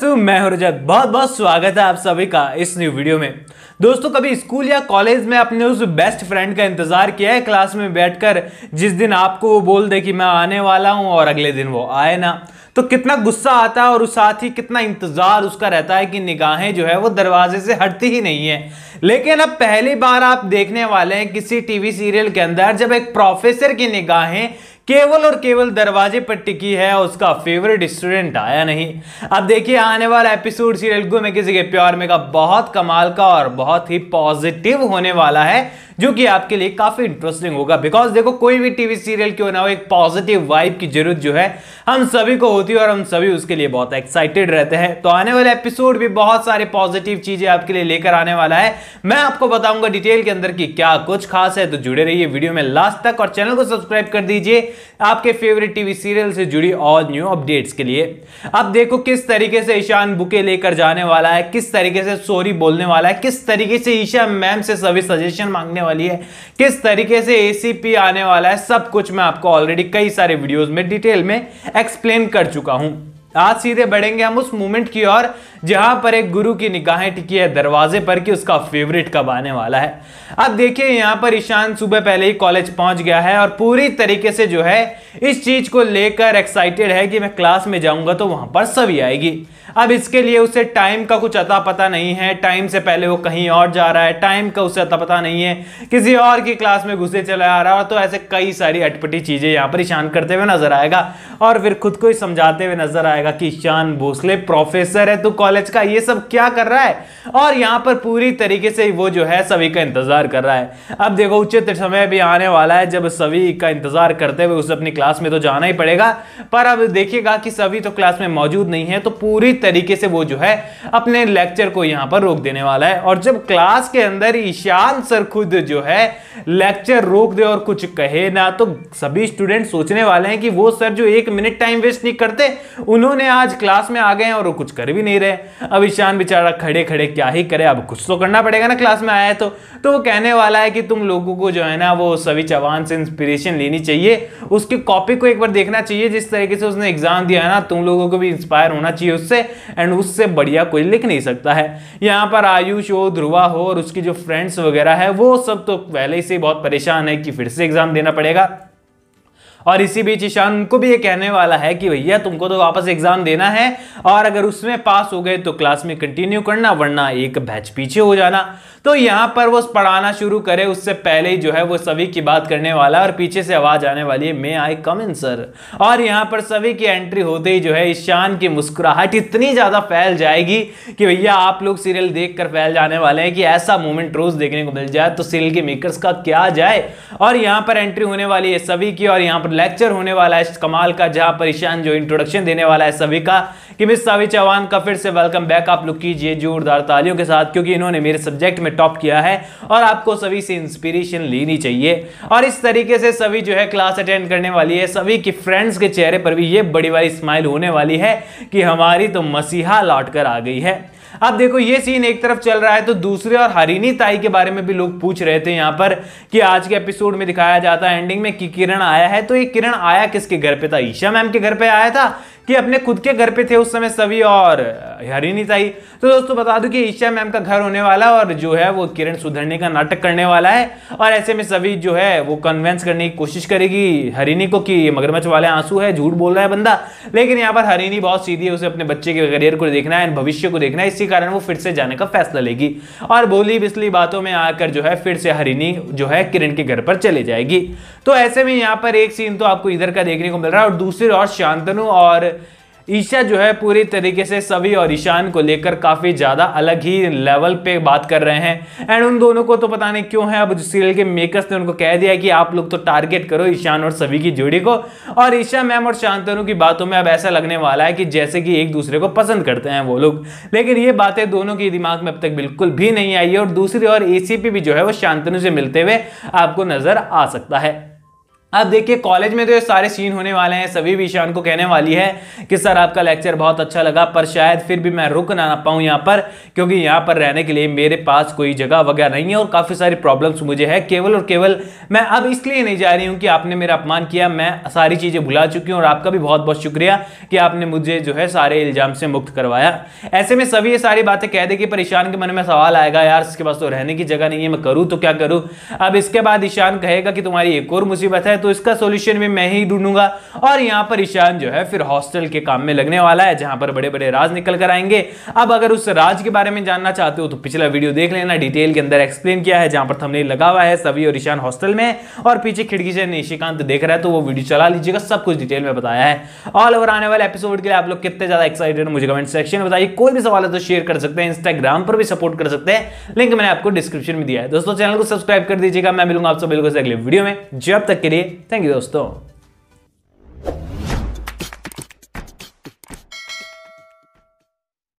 दोस्तों मैं हूं रजत बहुत बहुत स्वागत है आप सभी का इस न्यू वीडियो में दोस्तों कभी स्कूल या कॉलेज में आपने उस बेस्ट फ्रेंड का इंतजार किया है क्लास में बैठकर जिस दिन आपको वो बोल दे कि मैं आने वाला हूं और अगले दिन वो आए ना तो कितना गुस्सा आता है और उस साथ ही कितना इंतजार उसका रहता है कि निगाहें जो है वो दरवाजे से हटती ही नहीं है लेकिन अब पहली बार आप देखने वाले हैं किसी टीवी सीरियल के अंदर जब एक प्रोफेसर की निगाहें केवल और केवल दरवाजे पर टिकी है उसका फेवरेट स्टूडेंट आया नहीं अब देखिए आने वाला एपिसोड सीरियल गो में किसी के प्यार में का बहुत कमाल का और बहुत ही पॉजिटिव होने वाला है जो कि आपके लिए काफी इंटरेस्टिंग होगा बिकॉज देखो कोई भी टीवी सीरियल क्यों ना हो एक पॉजिटिव वाइब की जरूरत जो है हम सभी को होती है और हम सभी उसके लिए बहुत एक्साइटेड रहते हैं तो आने वाले एपिसोड भी बहुत सारे पॉजिटिव चीजें आपके लिए लेकर आने वाला है मैं आपको बताऊंगा डिटेल के अंदर की क्या कुछ खास है तो जुड़े रहिए वीडियो में लास्ट तक और चैनल को सब्सक्राइब कर दीजिए आपके फेवरेट टीवी सीरियल से जुड़ी और न्यू अपडेट्स के लिए अब देखो किस तरीके से ईशान बुके लेकर जाने वाला है किस तरीके से सॉरी बोलने वाला है किस तरीके से ईशा मैम से सभी सजेशन मांगने वाली है किस तरीके से ए आने वाला है सब कुछ मैं आपको ऑलरेडी कई सारे वीडियोज में डिटेल में एक्सप्लेन कर चुका हूँ आज सीधे बढ़ेंगे हम उस मूवमेंट की ओर जहां पर एक गुरु की निगाहें टिकी है दरवाजे पर कि उसका फेवरेट कब आने वाला है अब देखिए यहां पर ईशान सुबह पहले ही कॉलेज पहुंच गया है और पूरी तरीके से जो है इस चीज को लेकर एक्साइटेड है कि मैं क्लास में जाऊंगा तो वहां पर सभी आएगी अब इसके लिए उसे टाइम का कुछ अता पता नहीं है टाइम से पहले वो कहीं और जा रहा है टाइम का उसे अता पता नहीं है किसी और की क्लास में घुसे चला आ रहा है तो ऐसे कई सारी अटपटी चीज़ें यहाँ पर ईशान करते हुए नजर आएगा और फिर खुद को ही समझाते हुए नजर आएगा कि ईशान भोसले प्रोफेसर है तो कॉलेज का ये सब क्या कर रहा है और यहाँ पर पूरी तरीके से वो जो है सभी का इंतजार कर रहा है अब देखो उचित समय भी आने वाला है जब सभी का इंतजार करते हुए उसे अपनी क्लास में तो जाना ही पड़ेगा पर अब देखिएगा कि सभी तो क्लास में मौजूद नहीं है तो पूरी तरीके से वो जो है अपने लेक्चर को यहां पर रोक देने वाला है और जब क्लास के अंदर ईशान सर खुद जो है लेक्चर रोक दे और कुछ कहे ना तो सभी स्टूडेंट सोचने वाले हैं कि वो सर जो एक मिनट टाइम वेस्ट नहीं करते उन्होंने आज क्लास में आ गए और वो कुछ कर भी नहीं रहे अब ईशान बेचारा खड़े खड़े क्या ही करे अब कुछ तो करना पड़ेगा ना क्लास में आया है तो, तो वो कहने वाला है कि तुम लोगों को जो है ना वो सभी चौहान से इंस्पिरेशन लेनी चाहिए उसकी कॉपी को एक बार देखना चाहिए जिस तरीके से उसने एग्जाम दिया है ना तुम लोगों को भी इंस्पायर होना चाहिए उससे एंड उससे बढ़िया कोई लिख नहीं सकता है यहाँ पर आयुष हो ध्रुवा हो और उसकी जो फ्रेंड्स वगैरह है वो सब तो पहले से बहुत परेशान है कि फिर से एग्जाम देना पड़ेगा और इसी बीच ईशान उनको भी ये कहने वाला है कि भैया तुमको तो वापस एग्जाम देना है और अगर उसमें पास हो गए तो क्लास में कंटिन्यू करना वरना एक बैच पीछे हो जाना तो यहाँ पर वो पढ़ाना शुरू करे उससे पहले ही जो है वो सभी की बात करने वाला और पीछे से आवाज आने वाली है मे आई कम इन सर और यहाँ पर सभी की एंट्री होते ही जो है ईशान की मुस्कुराहट इतनी ज्यादा फैल जाएगी कि भैया आप लोग सीरियल देख कर फैल जाने वाले हैं कि ऐसा मोमेंट रोज देखने को मिल जाए तो सीरियल के मेकर्स का क्या जाए और यहाँ पर एंट्री होने वाली है सभी की और यहाँ पर लेक्चर होने वाला है कमाल का जहां पर ईशान जो इंट्रोडक्शन देने वाला है सभी का कि मिस सावी चौहान का फिर से वेलकम बैक आप लोग कीजिए जोरदार तालियों के साथ क्योंकि इन्होंने मेरे सब्जेक्ट में टॉप किया है और आपको सभी से इंस्पिरेशन लेनी चाहिए और इस तरीके से सभी जो है क्लास अटेंड करने वाली है सभी की फ्रेंड्स के चेहरे पर भी ये बड़ी बड़ी स्माइल होने वाली है कि हमारी तो मसीहा लौट कर आ गई है अब देखो ये सीन एक तरफ चल रहा है तो दूसरे और हरिनी ताई के बारे में भी लोग पूछ रहे थे यहाँ पर कि आज के एपिसोड में दिखाया जाता है एंडिंग में कि किरण आया है तो ये किरण आया किसके घर पे था ईशा मैम के घर पे आया था कि अपने खुद के घर पे थे उस समय सभी और हरिणी ताई तो दोस्तों बता दूं कि ईशा मैम का घर होने वाला और जो है वो किरण सुधरने का नाटक करने वाला है और ऐसे में सभी जो है वो कन्वेंस करने की कोशिश करेगी हरिणी को कि मगरमच्छ वाले आंसू है झूठ बोल रहा है बंदा लेकिन यहाँ पर हरिणी बहुत सीधी है उसे अपने बच्चे के करियर को देखना है भविष्य को देखना है इसी कारण वो फिर से जाने का फैसला लेगी और बोली बिस्ली बातों में आकर जो है फिर से हरिणी जो है किरण के घर पर चले जाएगी तो ऐसे में यहाँ पर एक सीन तो आपको इधर का देखने को मिल रहा है और दूसरी और शांतनु और ईशा जो है पूरी तरीके से सभी और ईशान को लेकर काफ़ी ज़्यादा अलग ही लेवल पे बात कर रहे हैं एंड उन दोनों को तो पता नहीं क्यों है अब सीरियल के मेकर्स ने उनको कह दिया कि आप लोग तो टारगेट करो ईशान और सभी की जोड़ी को और ईशा मैम और शांतनु की बातों में अब ऐसा लगने वाला है कि जैसे कि एक दूसरे को पसंद करते हैं वो लोग लेकिन ये बातें दोनों के दिमाग में अब तक बिल्कुल भी नहीं आई है और दूसरी और ए भी जो है वो शांतनु से मिलते हुए आपको नज़र आ सकता है अब देखिए कॉलेज में तो ये सारे सीन होने वाले हैं सभी भी ईशान को कहने वाली है कि सर आपका लेक्चर बहुत अच्छा लगा पर शायद फिर भी मैं रुक ना पाऊँ यहाँ पर क्योंकि यहाँ पर रहने के लिए मेरे पास कोई जगह वगैरह नहीं है और काफ़ी सारी प्रॉब्लम्स मुझे है केवल और केवल मैं अब इसलिए नहीं जा रही हूँ कि आपने मेरा अपमान किया मैं सारी चीज़ें भुला चुकी हूँ और आपका भी बहुत बहुत शुक्रिया कि आपने मुझे जो है सारे इल्ज़ाम से मुक्त करवाया ऐसे में सभी ये सारी बातें कह देगी पर ईशान के मन में सवाल आएगा यार इसके पास तो रहने की जगह नहीं है मैं करूँ तो क्या करूँ अब इसके बाद ईशान कहेगा कि तुम्हारी एक और मुसीबत है है तो इसका सोल्यूशन भी मैं ही ढूंढूंगा और यहां पर ईशान जो है फिर हॉस्टल के काम में लगने वाला है जहां पर बड़े बड़े राज निकल कर आएंगे अब अगर उस राज के बारे में जानना चाहते हो तो पिछला वीडियो देख लेना डिटेल के अंदर एक्सप्लेन किया है जहां पर थमने लगा हुआ है सभी और ईशान हॉस्टल में और पीछे खिड़की से निशिकांत देख रहा है तो वो वीडियो चला लीजिएगा सब कुछ डिटेल में बताया है ऑल ओवर आने वाले एपिसोड के लिए आप लोग कितने ज़्यादा एक्साइटेड मुझे कमेंट सेक्शन में बताइए कोई भी सवाल है तो शेयर कर सकते हैं इंस्टाग्राम पर भी सपोर्ट कर सकते हैं लिंक मैंने आपको डिस्क्रिप्शन में दिया है दोस्तों चैनल को सब्सक्राइब कर दीजिएगा मैं मिलूंगा आपसे बिल्कुल अगले वीडियो में जब तक के लिए Thank you दोस्तों